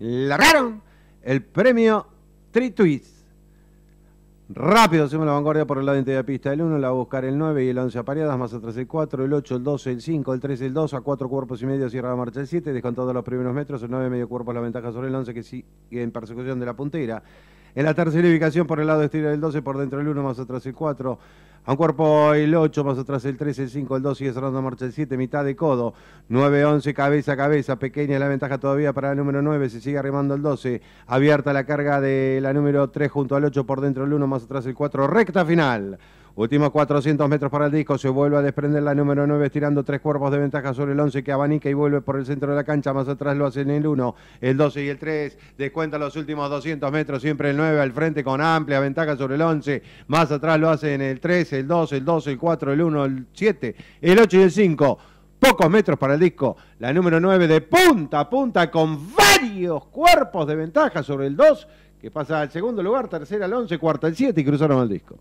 Largaron el premio Trituis. Rápido hacemos la vanguardia por el lado de la pista. El 1 la va a buscar el 9 y el 11 apareadas, más atrás el 4, el 8, el 12, el 5, el 3, el 2, a 4 cuerpos y medio cierra la marcha el 7, descontando los primeros metros, el 9 medio cuerpo la ventaja sobre el 11 que sigue en persecución de la puntera. En la tercera ubicación por el lado exterior del 12, por dentro del 1, más atrás el 4. A un cuerpo el 8, más atrás el 13, el 5, el 2, sigue cerrando marcha el 7, mitad de codo. 9, 11, cabeza, a cabeza, pequeña la ventaja todavía para el número 9, se sigue arrimando el 12. Abierta la carga de la número 3 junto al 8, por dentro del 1, más atrás el 4, recta final. Últimos 400 metros para el disco, se vuelve a desprender la número 9, estirando tres cuerpos de ventaja sobre el 11 que abanica y vuelve por el centro de la cancha. Más atrás lo hacen el 1, el 12 y el 3. Descuenta los últimos 200 metros, siempre el 9 al frente con amplia ventaja sobre el 11. Más atrás lo hacen el 3, el 2, el 2, el 4, el 1, el 7, el 8 y el 5 pocos metros para el disco. La número 9 de punta a punta con varios cuerpos de ventaja sobre el 2, que pasa al segundo lugar, tercera al 11, cuarta al 7 y cruzaron el disco.